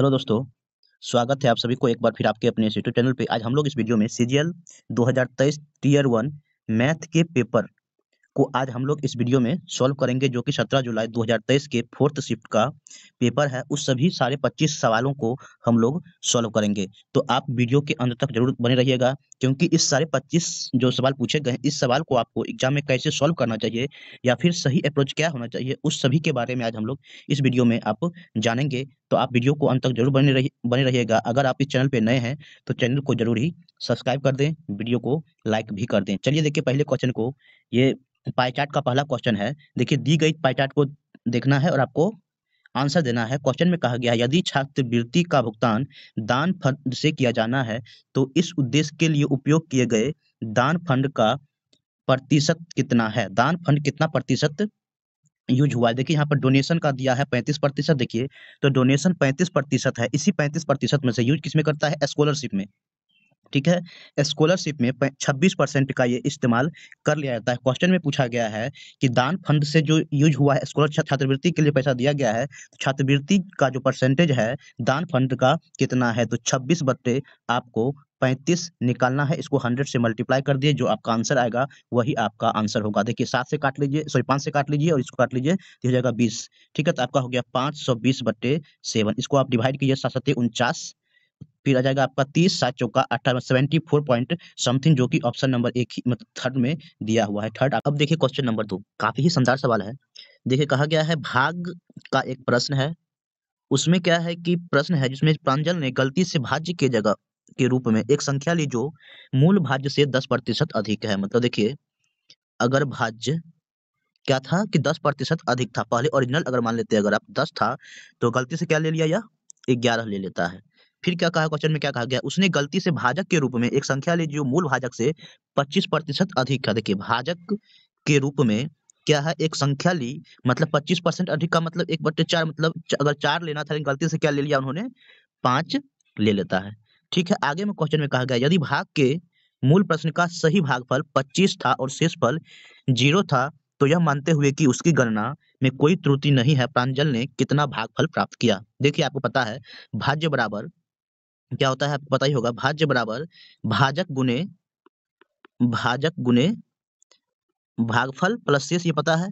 Hello दोस्तों स्वागत है आप सभी को एक बार फिर आपके अपने यूट्यूब चैनल पे आज हम लोग इस वीडियो में सी जी एल दो हजार तेईस टीयर वन मैथ के पेपर को आज हम लोग इस वीडियो में सॉल्व करेंगे जो कि 17 जुलाई 2023 के फोर्थ शिफ्ट का पेपर है उस सभी सारे 25 सवालों को हम लोग सॉल्व करेंगे तो आप वीडियो के अंत तक जरूर बने रहिएगा क्योंकि इस सारे 25 जो सवाल पूछे गए इस सवाल को आपको एग्जाम में कैसे सॉल्व करना चाहिए या फिर सही अप्रोच क्या होना चाहिए उस सभी के बारे में आज हम लोग इस वीडियो में आप जानेंगे तो आप वीडियो को अंत तक जरूर बने रही बने रहिएगा अगर आप इस चैनल पर नए हैं तो चैनल को जरूर ही सब्सक्राइब कर दें वीडियो को लाइक भी कर दें चलिए देखिए पहले क्वेश्चन को ये पाईचार्ट का पहला क्वेश्चन है देखिए दी गई पाईचार्ट को देखना है और आपको आंसर देना है क्वेश्चन में कहा गया है यदि छात्रवृत्ति का भुगतान दान फंड से किया जाना है तो इस उद्देश्य के लिए उपयोग किए गए दान फंड का प्रतिशत कितना है दान फंड कितना प्रतिशत यूज हुआ है देखिए यहाँ पर डोनेशन का दिया है पैंतीस प्रतिशत देखिए तो डोनेशन पैंतीस प्रतिशत है इसी पैंतीस प्रतिशत में से यूज किसमें करता है स्कॉलरशिप में ठीक है स्कॉलरशिप में 26 परसेंट का ये इस्तेमाल कर लिया जाता है क्वेश्चन में पूछा गया है कि दान फंड से जो यूज हुआ है स्कॉलर छात्रवृत्ति के लिए पैसा दिया गया है तो छात्रवृत्ति का जो परसेंटेज है दान फंड का कितना है तो छब्बीस बट्टे आपको पैंतीस निकालना है इसको हंड्रेड से मल्टीप्लाई कर दिए जो आपका आंसर आएगा वही आपका आंसर होगा देखिए सात से काट लीजिए सॉरी पाँच से काट लीजिए और इसको काट लीजिए तो हो जाएगा बीस ठीक है तो आपका हो गया पाँच सौ बीस बट्टे सेवन इसको आप डिवाइड कीजिए सात सत्य उनचास फिर आ जाएगा आपका तीस सात चौका अठारह सेवेंटी फोर पॉइंट समथिंग जो कि ऑप्शन नंबर एक ही मतलब थर्ड में दिया हुआ है थर्ड अब देखिए क्वेश्चन नंबर दो काफी ही शानदार सवाल है देखिए कहा गया है भाग का एक प्रश्न है उसमें क्या है कि प्रश्न है जिसमें प्रांजल ने गलती से भाज्य के जगह के रूप में एक संख्या ली जो मूल भाज्य से दस प्रतिशत अधिक है मतलब देखिए अगर भाज्य क्या था कि दस प्रतिशत अधिक था पहले ओरिजिनल अगर मान लेते अगर आप दस था तो गलती से क्या ले लिया या ग्यारह ले लेता है फिर क्या कहा क्वेश्चन में क्या कहा गया उसने गलती से भाजक के रूप में एक संख्या ली जो मूल भाजक से 25 प्रतिशत अधिक है देखिए भाजक के रूप में क्या है एक संख्या ली मतलब 25 परसेंट अधिक का मतलब एक बट्टे चार मतलब अगर चार लेना था गलती से क्या ले लिया उन्होंने पांच ले लेता है ठीक है आगे में क्वेश्चन में कहा गया यदि भाग के मूल प्रश्न का सही भागफल 25 था और शेष फल जीरो था तो यह मानते हुए कि उसकी गणना में कोई त्रुटि नहीं है प्रांजल ने कितना भागफल प्राप्त किया देखिए आपको पता है भाज्य बराबर क्या होता है आपको पता ही होगा भाज्य बराबर भाजक गुने भाजक गुने भागफल प्लस शेष ये पता है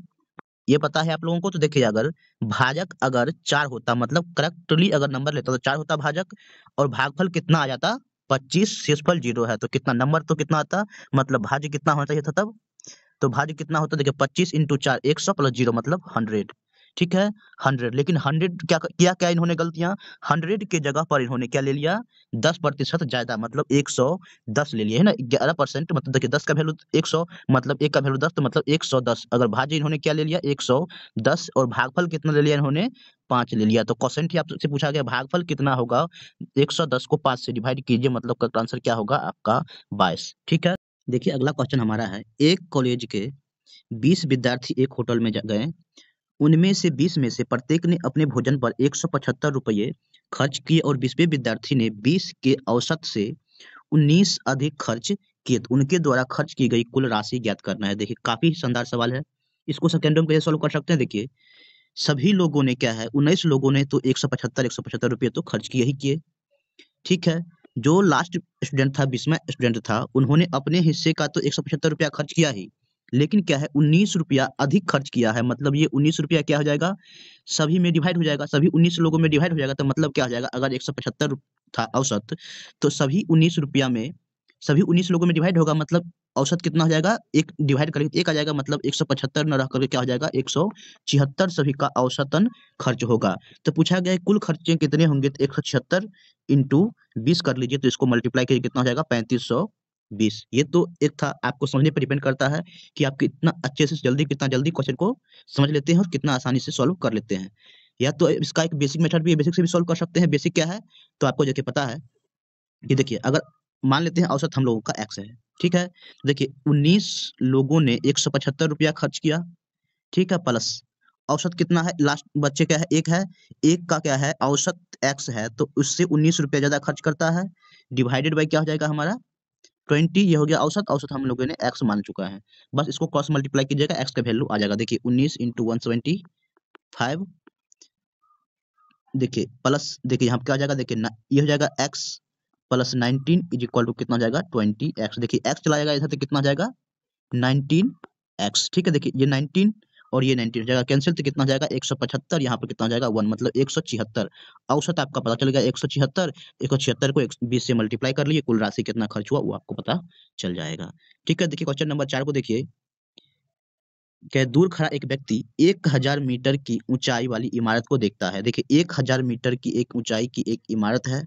ये पता है आप लोगों को तो देखिए अगर भाजक अगर चार होता मतलब करेक्टली अगर नंबर लेता तो चार होता भाजक और भागफल कितना आ जाता पच्चीस शेषफल जीरो है तो कितना नंबर तो कितना आता मतलब भाज्य कितना होना चाहिए था तब तो भाज्य कितना होता देखिए पच्चीस इंटू चार एक सौ प्लस जीरो मतलब हंड्रेड ठीक है हंड्रेड लेकिन हंड्रेड क्या क्या क्या इन्होंने गलतियां हंड्रेड के जगह पर इन्होंने क्या ले लिया दस प्रतिशत ज्यादा मतलब एक सौ दस ले लिया है ना ग्यारह परसेंट मतलब देखिए दस का वैल्यू एक सौ मतलब एक का वैल्यू दस तो मतलब एक सौ दस अगर भाज्य इन्होंने क्या ले लिया एक सौ दस और भागफल कितना ले लिया इन्होंने पांच ले लिया तो क्वेश्चन ही आपसे पूछा गया भागफल कितना होगा एक सौ दस को पांच से डिवाइड कीजिए मतलब आंसर क्या होगा आपका बाईस ठीक है देखिए अगला क्वेश्चन हमारा है एक कॉलेज के बीस विद्यार्थी एक होटल में गए उनमें से बीस में से प्रत्येक ने अपने भोजन पर एक सौ पचहत्तर रुपये खर्च किए और बीसवें विद्यार्थी ने बीस के औसत से उन्नीस अधिक खर्च किए तो उनके द्वारा खर्च की गई कुल राशि ज्ञात करना है देखिए काफी शानदार सवाल है इसको सेकेंड रूम कैसे सॉल्व कर सकते हैं देखिए सभी लोगों ने क्या है उन्नीस लोगों ने तो एक सौ पचहत्तर एक सौ पचहत्तर रुपये तो खर्च किए ही किए ठीक है जो लास्ट स्टूडेंट था बीसवा स्टूडेंट था उन्होंने अपने हिस्से का तो एक सौ पचहत्तर रुपया खर्च किया ही लेकिन क्या है उन्नीस रुपया अधिक खर्च किया है मतलब ये उन्नीस रुपया क्या हो जाएगा सभी में डिवाइड हो जाएगा सभी उन्नीस लोगों में डिवाइड हो जाएगा तो मतलब क्या हो जाएगा अगर एक सौ पचहत्तर था औसत तो सभी उन्नीस रुपया में सभी उन्नीस लोगों में डिवाइड होगा मतलब औसत कितना हो जाएगा एक डिवाइड करके एक आ जाएगा मतलब एक सौ पचहत्तर न रह करके क्या हो जाएगा एक सौ छिहत्तर सभी का औसतन खर्च होगा तो पूछा गया कुल खर्चे कितने होंगे तो एक सौ छिहत्तर इंटू बीस कर लीजिए तो इसको मल्टीप्लाई करके कितना हो जाएगा पैंतीस सौ बीस ये तो एक था आपको समझने पर डिपेंड करता है कि आप कितना अच्छे से जल्दी कितना जल्दी क्वेश्चन को समझ लेते हैं और कितना आसानी से सॉल्व कर लेते हैं या तो इसका एक बेसिक मेथड भी है बेसिक से भी सॉल्व कर सकते हैं बेसिक क्या है तो आपको जो पता है कि देखिए अगर मान लेते हैं औसत हम लोगों का एक्स है ठीक है देखिए उन्नीस लोगों ने एक सौ पचहत्तर रुपया खर्च किया ठीक है प्लस औसत कितना है लास्ट बच्चे क्या है एक है एक का क्या है औसत एक्स है तो उससे उन्नीस रुपया ज्यादा खर्च करता है डिवाइडेड बाई क्या हो जाएगा हमारा ट्वेंटी ये हो गया औसत औसत हम हम्म। लोगों ने एक्स मान चुका है बस इसको कॉस मल्टीप्लाई कीजिएगा एक्स का वैल्यू आ जाएगा देखिए उन्नीस इंटू वन सेवेंटी फाइव देखिए प्लस देखिए यहाँ क्या आ जाएगा देखिए ये हो जाएगा X plus nineteen is equal to कितना जाएगा ट्वेंटी एक्स देखिए एक्स चला जाएगा इधर तो कितना जाएगा नाइनटीन एक्स ठीक है देखिए ये नाइनटीन और ये नाइनटी हो जाएगा कैंसिल तो कितना जाएगा एक सौ पचहत्तर यहाँ पर कितना जाएगा वन मतलब एक सौ छिहत्तर औसत आपका पता चल गया एक सौ छिहत्तर एक सौ छिहत्तर को बीस से मल्टीप्लाई कर लिए कुल राशि कितना खर्च हुआ वो आपको पता चल जाएगा ठीक है देखिए क्वेश्चन नंबर चार को देखिए क्या दूर खड़ा एक व्यक्ति एक हजार मीटर की ऊंचाई वाली इमारत को देखता है देखिए एक हजार मीटर की एक ऊंचाई की एक इमारत है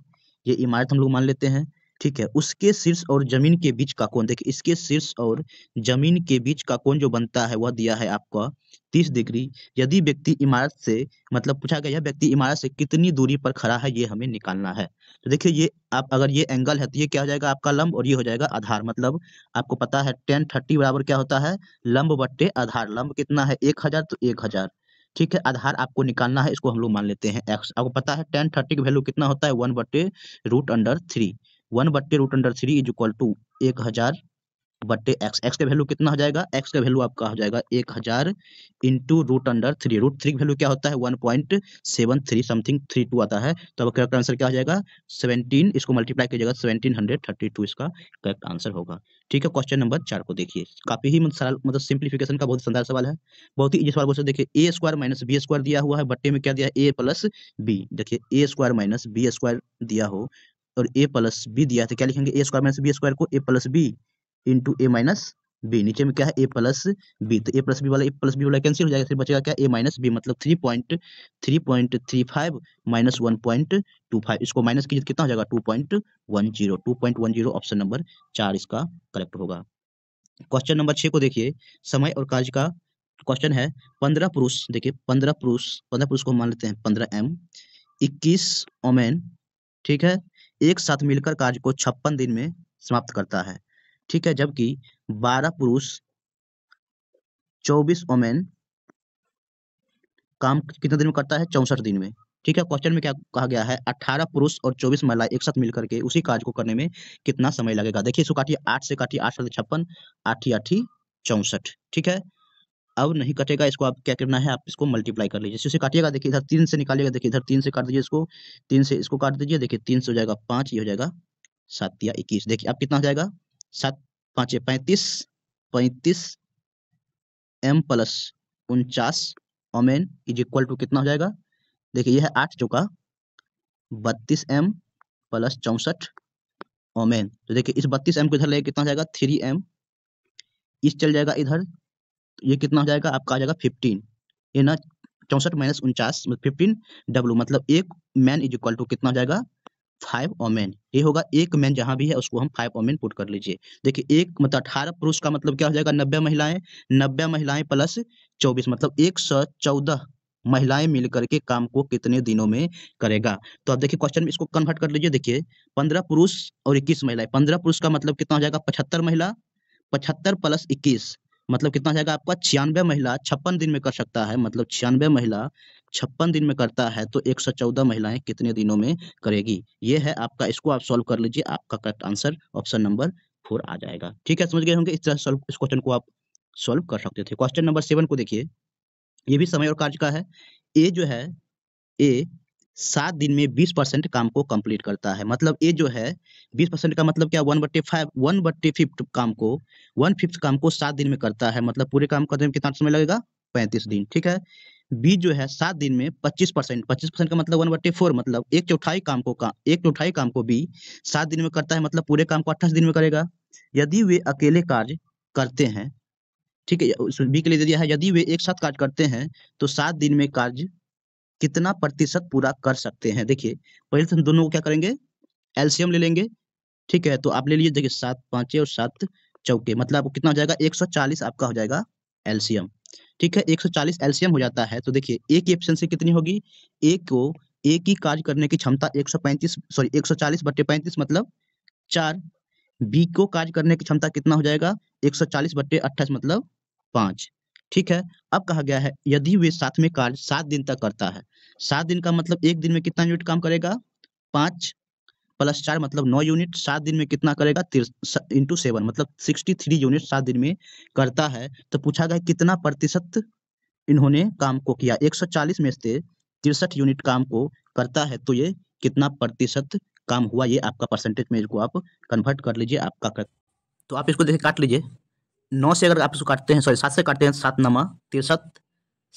ये इमारत हम लोग मान लेते हैं ठीक है उसके शीर्ष और जमीन के बीच का कोण देखिए इसके शीर्ष और जमीन के बीच का कोण जो बनता है वह दिया है आपका तीस डिग्री यदि व्यक्ति इमारत से मतलब पूछा गया व्यक्ति इमारत से कितनी दूरी पर खड़ा है ये हमें निकालना है तो देखिए ये आप अगर ये एंगल है तो ये क्या हो जाएगा आपका लंब और ये हो जाएगा आधार मतलब आपको पता है टेन थर्टी बराबर क्या होता है लंब बट्टे आधार लंब कितना है एक हजार तो एक हजार ठीक है आधार आपको निकालना है इसको हम लोग मान लेते हैं एक्स आपको पता है टेन थर्टी की वैल्यू कितना होता है वन बट्टे रूट अंडर थ्री वन बट्टे root under three is equal to एक हजार बट्टे एक्स एक्स का वैल्यू कितना हो जाएगा एक्स का वैल्यू आपका हो जाएगा एक हजार into root under three root three value क्या होता है one point seven three something three two आता है तो अब करेक्ट आंसर क्या हो जाएगा सेवनटीन इसको मल्टीप्लाई कीजिएगा सेवनटीन हंड्रेड थर्टी टू इसका करेक्ट आंसर होगा ठीक है क्वेश्चन नंबर चार को देखिए काफी ही सरल मतलब सिंप्लीफिकेशन का बहुत शानदार सवाल है बहुत ही इजी सवाल क्वेश्चन देखिए A square minus B square दिया हुआ है बट्टे में क्या दिया है ए प्लस बी देखिए A square minus B square दिया हो और ए प्लस बी दिया था क्या लिखेंगे A square minus B square को A plus B into A minus B नीचे में क्या है ए प्लस बी तो ए प्लस बी वाला ए प्लस बी वाला कैंसिल हो जाएगा फिर बचेगा क्या ए माइनस बी मतलब three point three point three five minus one point two five इसको माइनस कीजिए तो कितना हो जाएगा two point one zero two point one zero option number चार इसका करेक्ट होगा क्वेश्चन नंबर छः को देखिए समय और कार्य का क्वेश्चन है पंद्रह पुरुष देखिए पंद्रह पुरुष पंद्रह पुरुष को मान लेते हैं पंद्रह एम इक्कीस ओमेन ठीक है एक साथ मिलकर कार्य को छप्पन दिन में समाप्त करता है ठीक है जबकि बारह पुरुष चौबीस ओमेन काम कितने दिन में करता है चौसठ दिन में ठीक है क्वेश्चन में क्या कहा गया है अठारह पुरुष और चौबीस महिला एक साथ मिलकर के उसी कार्य को करने में कितना समय लगेगा देखिए इसको काटिए आठ से काटिए आठ साल छप्पन आठी आठी चौसठ ठीक है अब नहीं कटेगा इसको आप क्या करना है आप इसको मल्टीप्लाई कर लीजिए इसे काटिएगा देखिए इधर तीन से निकालिएगा देखिए इधर तीन से काट दीजिए इसको तीन से इसको काट दीजिए देखिए तीन से हो जाएगा पाँच ये हो जाएगा सात या इक्कीस देखिए आप कितना हो जाएगा सात पाँच पैंतीस पैंतीस एम प्लस उनचास ओमेन इज इक्वल टू कितना हो जाएगा देखिए यह है आठ चौका बत्तीस एम प्लस चौंसठ ओमेन तो देखिए इस बत्तीस एम को इधर लेके कितना जाएगा थ्री एम इस चल जाएगा इधर ये कितना हो जाएगा आपका आ जाएगा फिफ्टीन ये ना चौसठ माइनस उनचास फिफ्टीन मतलब डब्लू मतलब एक मैन इज इक्वल टू कितना हो जाएगा फाइव ओमेन ये होगा एक मैन जहां भी है उसको हम फाइव ओमेन पुट कर लीजिए देखिए एक मतलब अठारह पुरुष का मतलब क्या हो जाएगा नब्बे महिलाएं नब्बे महिलाएं प्लस चौबीस मतलब एक सौ चौदह महिलाएं मिलकर के काम को कितने दिनों में करेगा तो अब देखिए क्वेश्चन में इसको कन्वर्ट कर लीजिए देखिए पंद्रह पुरुष और इक्कीस महिलाएं पंद्रह पुरुष का मतलब कितना हो जाएगा पचहत्तर महिला पचहत्तर प्लस इक्कीस मतलब कितना जाएगा आपका छियानवे महिला छप्पन दिन में कर सकता है मतलब छियानवे महिला छप्पन दिन में करता है तो एक सौ चौदह महिलाएं कितने दिनों में करेगी ये है आपका इसको आप सॉल्व कर लीजिए आपका correct answer option number four आ जाएगा ठीक है समझ गए होंगे इस तरह सॉल्व इस क्वेश्चन को आप सॉल्व कर सकते थे क्वेश्चन नंबर सेवन को देखिए ये भी समय और कार्य का है ए जो है ए सात दिन में बीस परसेंट काम को कंप्लीट करता है मतलब ये जो है बीस परसेंट का मतलब क्या वन बट्टे फाइव वन बट्टे फिफ्थ काम को वन फिफ्थ काम को सात दिन में करता है मतलब पूरे काम करने में कितना समय लगेगा पैंतीस दिन ठीक है बी जो है सात दिन में पच्चीस परसेंट पच्चीस परसेंट का मतलब वन बट्टे फोर मतलब एक चौथाई काम को का, एक चौथाई काम को बी सात दिन में करता है मतलब पूरे काम को अट्ठाईस दिन में करेगा यदि वे अकेले कार्य करते हैं ठीक है बी के लिए दिया है यदि वे एक साथ कार्य करते हैं तो सात दिन में कार्य कितना प्रतिशत पूरा कर सकते हैं देखिए पहले तो हम दोनों को क्या करेंगे एल्सियम ले लेंगे ठीक है तो आप ले लीजिए देखिए सात पांचे और सात चौके मतलब आपको कितना हो जाएगा 140 आपका हो जाएगा एल्सियम ठीक है 140 एल्सियम हो जाता है तो देखिए ए ऑप्शन से कितनी होगी एक को एक ही कार्य करने की क्षमता 135 सॉरी 140 बटे पैंतीस मतलब चार बी को कार्य करने की क्षमता कितना हो जाएगा 140 बटे अट्ठाईस मतलब पांच ठीक है अब कहा गया है यदि वे साथ में कार्य सात दिन तक करता है सात दिन का मतलब एक दिन में कितना यूनिट काम करेगा पांच प्लस चार मतलब नौ यूनिट सात दिन में कितना करेगा इंटू सेवन मतलब सिक्सटी थ्री यूनिट सात दिन में करता है तो पूछा गया कितना प्रतिशत इन्होंने काम को किया 140 में से तिरसठ यूनिट काम को करता है तो ये कितना प्रतिशत काम हुआ ये आपका परसेंटेज में इसको आप कन्वर्ट कर लीजिए आपका कर... तो आप इसको देखिए काट लीजिए नौ से अगर आप इसको काटते हैं सॉरी सात से काटते हैं सात नमा तिरसठ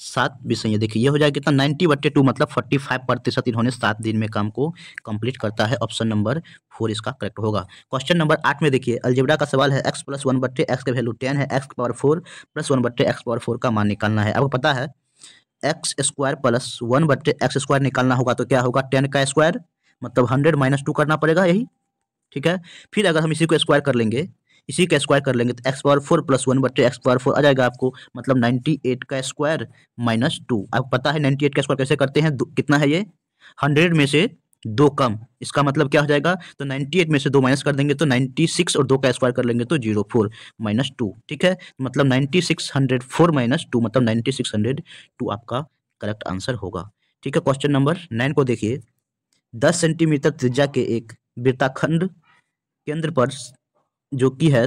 सात विषय देखिए ये हो जाएगा कितना नाइन्टी बट्टे टू मतलब फोर्टी फाइव प्रतिशत इन्होंने सात दिन में काम को कंप्लीट करता है ऑप्शन नंबर फोर इसका करेक्ट होगा क्वेश्चन नंबर आठ में देखिए अल्जेबरा का सवाल है एक्स प्लस वन बट्टे एक्स का वैल्यू टेन है X power four plus one बट्टे एक्स पावर फोर का मान निकालना है आपको पता है एक्स स्क्वायर प्लस वन बट्टे एक्स स्क्वायर निकालना होगा तो क्या होगा टेन का स्क्वायर मतलब हंड्रेड माइनस टू करना पड़ेगा यही ठीक है फिर अगर हम इसी को स्क्वायर कर लेंगे इसी का स्क्वायर कर लेंगे तो X power four plus one बटे एक्स पावर फोर आ जाएगा आपको मतलब नाइन्टी एट का स्क्वायर माइनस टू आपको पता है नाइन्टी एट का स्क्वायर कैसे करते हैं कितना है ये हंड्रेड में से दो कम इसका मतलब क्या हो जाएगा तो नाइन्टी एट में से दो माइनस कर देंगे तो नाइन्टी सिक्स और दो का स्क्वायर कर लेंगे तो जीरो फोर माइनस टू ठीक है मतलब ninety six hundred four minus two मतलब नाइन्टी सिक्स हंड्रेड टू आपका करेक्ट आंसर होगा ठीक है क्वेश्चन नंबर नाइन को देखिए दस सेंटीमीटर त्रिज्या के एक वृत्ताखंड केंद्र पर जो कि है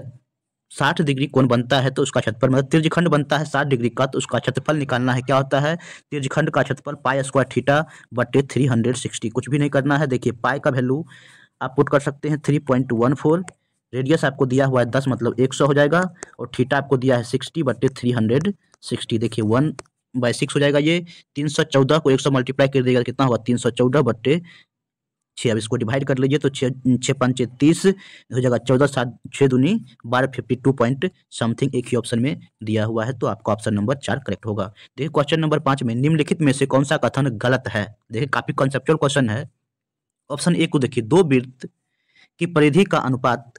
साठ डिग्री कोण बनता है तो उसका क्षेत्रफल मतलब तिरजखंड बनता है साठ डिग्री का तो उसका क्षेत्रफल निकालना है क्या होता है तिरजखंड का क्षेत्रफल पाई स्क्वायर थीटा बटे थ्री हंड्रेड सिक्सटी कुछ भी नहीं करना है देखिए पाई का वैल्यू आप पुट कर सकते हैं three point one four radius आपको दिया हुआ है दस मतलब एक सौ हो जाएगा और थीटा आपको दिया है सिक्सटी बटे थ्री हंड्रेड सिक्सटी देखिए वन बाई सिक्स हो जाएगा ये तीन सौ चौदह को एक सौ मल्टीप्लाई कर देगा कितना होगा तीन सौ चौदह बट्टे छः अब इसको डिवाइड कर लीजिए तो छः छः पाँच तीस हो जाएगा चौदह सात छः दूनी बारह फिफ्टी टू पॉइंट समथिंग एक ही ऑप्शन में दिया हुआ है तो आपका ऑप्शन नंबर चार करेक्ट होगा देखिए क्वेश्चन नंबर पाँच में निम्नलिखित में से कौन सा कथन गलत है देखिए काफ़ी कॉन्सेप्चुअल क्वेश्चन है ऑप्शन ए को देखिए दो वृत्त की परिधि का अनुपात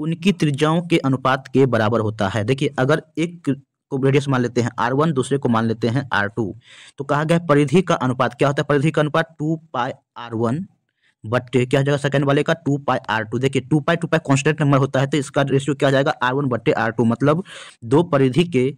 उनकी त्रिज्याओं के अनुपात के बराबर होता है देखिए अगर एक को रेडियस मान लेते हैं आर वन दूसरे को मान लेते हैं आर टू तो कहा गया परिधि का अनुपात क्या होता है परिधि का अनुपात two pi R one but क्या हो जाएगा सेकंड वाले का टू पाई आर टू देखिए two pi two pi constant number होता है तो इसका रेशियो क्या हो जाएगा आर वन बट्टे आर टू मतलब दो परिधि के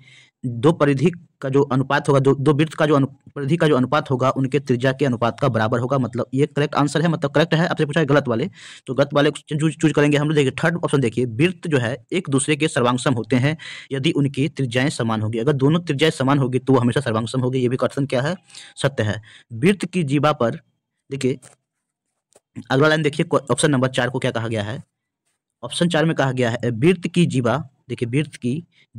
दो परिधि का जो अनुपात होगा दो दो वृत्त का जो परिधि का जो अनुपात होगा उनके त्रिज्या के अनुपात का बराबर होगा मतलब ये करेक्ट आंसर है मतलब करेक्ट है आपसे पूछा है गलत वाले तो गलत वाले चूज चूज करेंगे हम लोग देखिए थर्ड ऑप्शन देखिए वृत्त जो है एक दूसरे के सर्वांगसम होते हैं यदि उनकी त्रिज्याएं समान होगी अगर दोनों त्रिज्याएं समान होगी तो हमेशा सर्वांगसम होगी ये भी क्वेश्चन क्या है सत्य है वृत्त की जीवा पर देखिए अगला लाइन देखिए ऑप्शन नंबर चार को क्या कहा गया है ऑप्शन चार में कहा गया है वृत्त की जीवा देखिए वृत्त की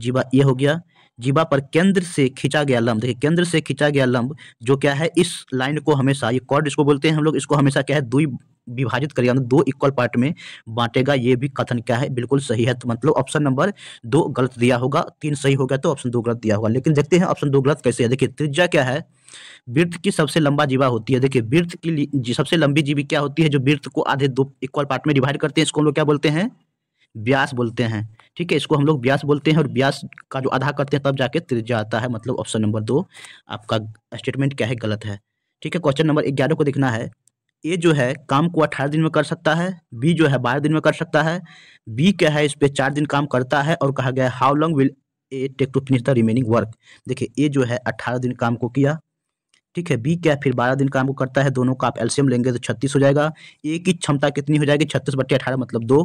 जीवा ये हो गया जीवा पर केंद्र से खींचा गया लंब देखिए केंद्र से खींचा गया लंब जो क्या है इस लाइन को हमेशा ये कॉर्ड इसको बोलते हैं हम लोग इसको हमेशा क्या है दुई विभाजित करेगा दो इक्वल पार्ट में बांटेगा ये भी कथन क्या है बिल्कुल सही है तो मतलब ऑप्शन नंबर दो गलत दिया होगा तीन सही हो गया तो ऑप्शन दो गलत दिया होगा लेकिन देखते हैं ऑप्शन दो गलत कैसे है देखिए त्रिज्या क्या है वृत्त की सबसे लंबा जीवा होती है देखिए वृत्त की सबसे लंबी जीवी क्या होती है जो वृत्त को आधे दो इक्वल पार्ट में डिवाइड करते हैं इसको हम लोग क्या बोलते हैं व्यास बोलते हैं ठीक है इसको हम लोग व्यास बोलते हैं और व्यास का जो आधा करते हैं तब जाके त्रिज्या आता है मतलब ऑप्शन नंबर दो आपका स्टेटमेंट क्या है गलत है ठीक है क्वेश्चन नंबर ग्यारह को देखना है ए जो है काम को अठारह दिन में कर सकता है बी जो है बारह दिन में कर सकता है बी क्या है इस पर चार दिन काम करता है और कहा गया है how long will A take to finish the remaining work देखिए ए जो है अट्ठारह दिन काम को किया ठीक है बी क्या है फिर बारह दिन काम को करता है दोनों का आप एल्शियम लेंगे तो छत्तीस हो जाएगा ए की क्षमता कितनी हो जाएगी छत्तीस बट्टी अठारह मतलब दो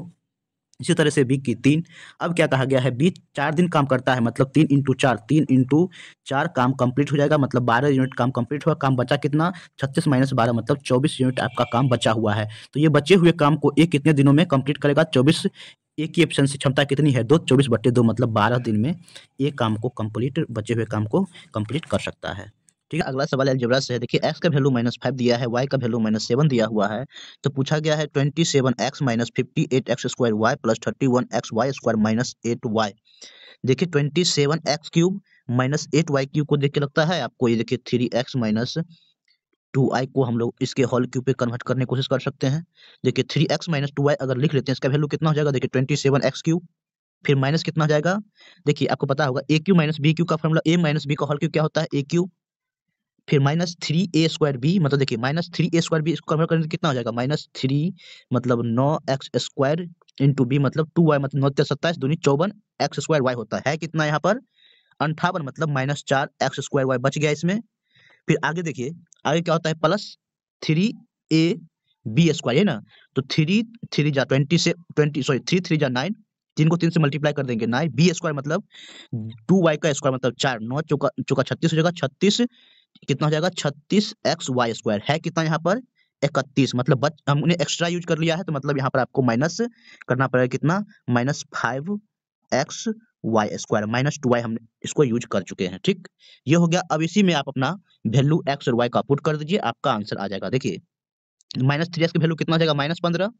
इसी तरह से बी की तीन अब क्या कहा गया है बीच चार दिन काम करता है मतलब तीन इंटू चार तीन इंटू चार काम कंप्लीट हो जाएगा मतलब बारह यूनिट काम कंप्लीट हुआ काम बचा कितना छत्तीस माइनस बारह मतलब चौबीस यूनिट आपका काम बचा हुआ है तो ये बचे हुए काम को एक कितने दिनों में कंप्लीट करेगा चौबीस एक ही ऑप्शन से क्षमता कितनी है दो चौबीस बट्टे दो मतलब बारह दिन में ये काम को कम्प्लीट बचे हुए काम को कम्प्लीट कर सकता है ठीक है अगला सवाल एल्जेब्रा से है देखिए एक्स का वैल्यू माइनस फाइव दिया है वाई का वैल्यू माइनस सेवन दिया हुआ है तो पूछा गया है twenty seven X minus fifty eight X square Y plus thirty one X Y square minus eight Y देखिए twenty seven X cube minus eight Y cube को देख के लगता है आपको ये देखिए three X minus two Y को हम लोग इसके हॉल क्यूब पे कन्वर्ट करने की कोशिश कर सकते हैं देखिए three X minus two Y अगर लिख लेते हैं इसका वैल्यू कितना हो जाएगा देखिए ट्वेंटी सेवन एक्स क्यूब फिर माइनस कितना हो जाएगा देखिए आपको पता होगा A cube minus B cube का फॉर्मूला ए माइनस बी का हॉल क्यूब क्या होता है ए क्यू फिर minus three A square B मतलब देखिए minus three A square B इसको कन्वर्ट करने से कितना हो जाएगा माइनस थ्री मतलब नौ एक्स स्क्वायर इंटू बी मतलब टू वाई मतलब नौ तेरह सत्ताईस दूनी चौवन एक्स स्क्वायर वाई होता है कितना यहाँ पर अंठावन मतलब माइनस चार एक्स स्क्वायर वाई बच गया इसमें फिर आगे देखिए आगे क्या होता है plus three A B square है ना तो थ्री थ्री जा ट्वेंटी से ट्वेंटी सॉरी थ्री थ्री जा नाइन तीन को तीन से मल्टीप्लाई कर देंगे नाइन बी स्क्वायर मतलब टू वाई का स्क्वायर मतलब चार नौ चौका चौका छत्तीस हो जाएगा छत्तीस कितना हो जाएगा छत्तीस एक्स वाई स्क्वायर है कितना यहाँ पर इकतीस मतलब बच हमने एक्स्ट्रा यूज कर लिया है तो मतलब यहाँ पर आपको माइनस करना पड़ेगा कितना minus five X Y square minus two Y हम इसको यूज कर चुके हैं ठीक ये हो गया अब इसी में आप अपना वैल्यू एक्स और वाई का पुट कर दीजिए आपका आंसर आ जाएगा देखिए माइनस थ्री एक्स की वैल्यू कितना माइनस पंद्रह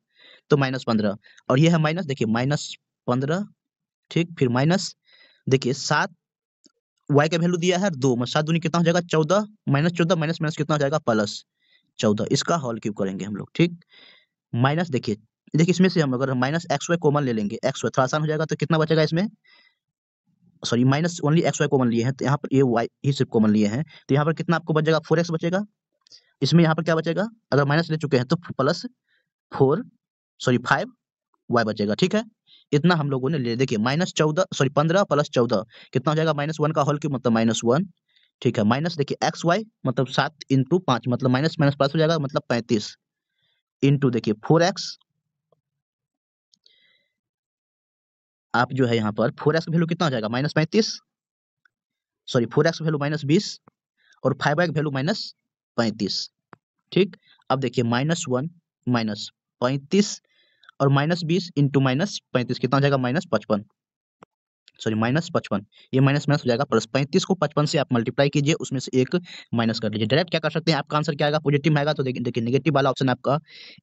तो माइनस पंद्रह और ये है माइनस देखिए माइनस पंद्रह ठीक फिर माइनस देखिए सात वाई का वैल्यू दिया है दो सात दूनी कितना हो जाएगा चौदह माइनस चौदह माइनस माइनस कितना हो जाएगा प्लस चौदह इसका हॉल क्यूब करेंगे हम लोग ठीक माइनस देखिए देखिए इसमें से हम अगर माइनस एक्स वाई कॉमन ले लेंगे एक्स वाई थोड़ा आसान हो जाएगा तो कितना बचेगा इसमें sorry minus only X Y common लिए हैं तो यहाँ पर ये वाई ही सिर्फ कॉमन लिए हैं तो यहाँ पर कितना आपको बच जाएगा फोर एक्स बचेगा इसमें यहाँ पर क्या बचेगा अगर माइनस ले चुके हैं तो plus four sorry five Y बचेगा ठीक है इतना हम लोगों ने ले देखिए माइनस चौदह सॉरी पंद्रह प्लस चौदह कितना हो जाएगा माइनस वन का होल क्यूब मतलब माइनस वन ठीक है माइनस देखिए एक्स वाई मतलब सात इंटू पांच मतलब माइनस माइनस प्लस हो जाएगा मतलब पैंतीस इंटू देखिए फोर एक्स आप जो है यहाँ पर फोर एक्स वैल्यू कितना हो जाएगा माइनस पैंतीस sorry four X value minus बीस और फाइव एक्स वैल्यू माइनस पैंतीस ठीक अब देखिए माइनस वन माइनस पैंतीस और माइनस बीस इंटू माइनस पैंतीस कितना हो जाएगा माइनस पचपन सॉरी माइनस पचपन ये माइनस माइनस हो जाएगा प्लस पैंतीस को पचपन से आप मल्टीप्लाई कीजिए उसमें से एक माइनस कर लीजिए डायरेक्ट क्या कर सकते हैं आपका आंसर क्या आएगा पॉजिटिव आएगा तो देखिए नेगेटिव वाला ऑप्शन आपका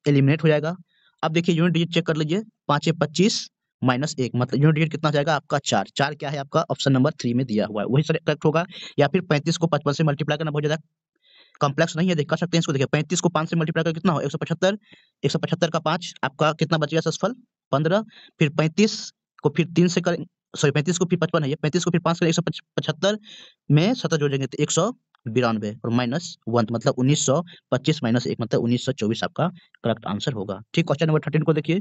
एलिमिनेट हो जाएगा अब देखिए यूनिट डिजिट चेक कर लीजिए पाँच पच्चीस माइनस एक मतलब यूनिट डिजिट कितना जाएगा आपका चार चार क्या है आपका ऑप्शन नंबर थ्री में दिया हुआ है वही करेक्ट होगा या फिर पैंतीस को पचपन से मल्टीप्लाई करना बहुत ज्यादा कॉम्प्लेक्स नहीं है देख कर सकते हैं इसको देखिए पैंतीस को पांच से मल्टीप्लाई कर कितना हो एक सौ पचहत्तर एक सौ पचहत्तर का पांच आपका कितना बचेगा सफल पंद्रह फिर पैंतीस को फिर तीन से करें सॉरी पैंतीस को फिर पचपन है पैंतीस को फिर पांच से एक सौ पचहत्तर में सत्रह जोड़ देंगे तो एक सौ बिरानवे और माइनस वन तो मतलब उन्नीस सौ पच्चीस माइनस एक मतलब उन्नीस सौ चौबीस आपका करेक्ट आंसर होगा ठीक क्वेश्चन नंबर थर्टीन को देखिए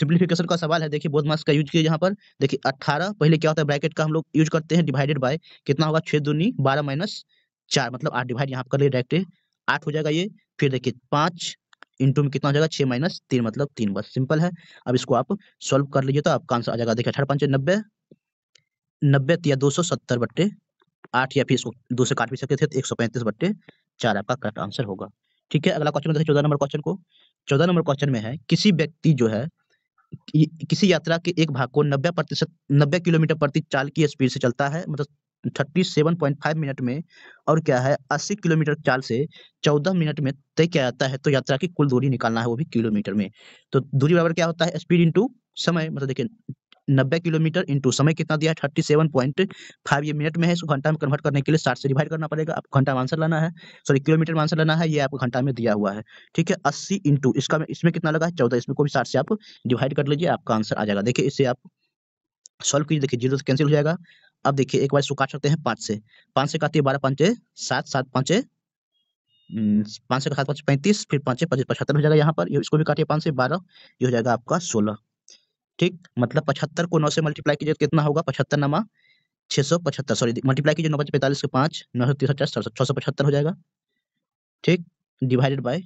सिंप्लीफिकेशन का सवाल है देखिए बोध मास का यूज किया यहाँ पर देखिए अट्ठारह पहले क्या होता है ब्रैकेट का हम लोग यूज करते हैं डिवाइडेड बाय कितना होगा छह दूनी बारह माइनस चार मतलब आठ डिवाइड यहाँ कर लिए डायरेक्ट आठ हो जाएगा ये फिर देखिए पाँच इंटू में कितना हो जाएगा छः माइनस तीन मतलब तीन बस सिंपल है अब इसको आप सॉल्व कर लीजिए तो आपका आंसर आ जाएगा देखिए अठारह पाँच नब्बे नब्बे या दो सौ सत्तर बट्टे आठ या फिर इसको दो से काट भी सकते थे तो एक सौ पैंतीस बट्टे चार आपका करेक्ट आंसर होगा ठीक है अगला क्वेश्चन देखिए चौदह नंबर क्वेश्चन को चौदह नंबर क्वेश्चन में है किसी व्यक्ति जो है किसी यात्रा के एक भाग को नब्बे प्रतिशत नब्बे किलोमीटर प्रति चाल की स्पीड से चलता है मतलब thirty seven point five minute में और क्या है अस्सी किलोमीटर चाल से चौदह मिनट में तय किया जाता है तो यात्रा की कुल दूरी निकालना है वो भी किलोमीटर में तो दूरी बराबर क्या होता है स्पीड इंटू समय मतलब देखिए नब्बे किलोमीटर इंटू समय कितना दिया है थर्टी सेवन पॉइंट फाइव ये मिनट में है इसको घंटा में कन्वर्ट करने के लिए साठ से डिवाइड करना पड़ेगा आप घंटा आंसर लाना है सॉरी किलोमीटर आंसर लाना है ये आपको घंटा में दिया हुआ है ठीक है अस्सी इंटू इसका इसमें कितना लगा है चौदह इसमें को भी साठ से आप डिवाइड कर लीजिए आपका आंसर आ जाएगा देखिए इससे आप सॉल्व कीजिए देखिए जीरो से कैंसिल हो जाएगा अब देखिए एक बार इसको काट सकते हैं पांच से पांच से काटिए बारह पांच सात सात पांचे हम्म, पांच से सात पांच पैंतीस फिर पाँच पच्चीस पचहत्तर हो जाएगा यहाँ पर इसको भी काटिए पांच से बारह ये हो जाएगा आपका सोलह ठीक मतलब पचहत्तर को नौ से मल्टीप्लाई कीजिए तो कितना होगा पचहत्तर नमा छह सौ पचहत्तर सॉरी मल्टीप्लाई कीजिए नौ पचास पैंतालीस के पांच नौ सौ तिरसठ छह सौ पचहत्तर हो जाएगा ठीक डिवाइडेड बाय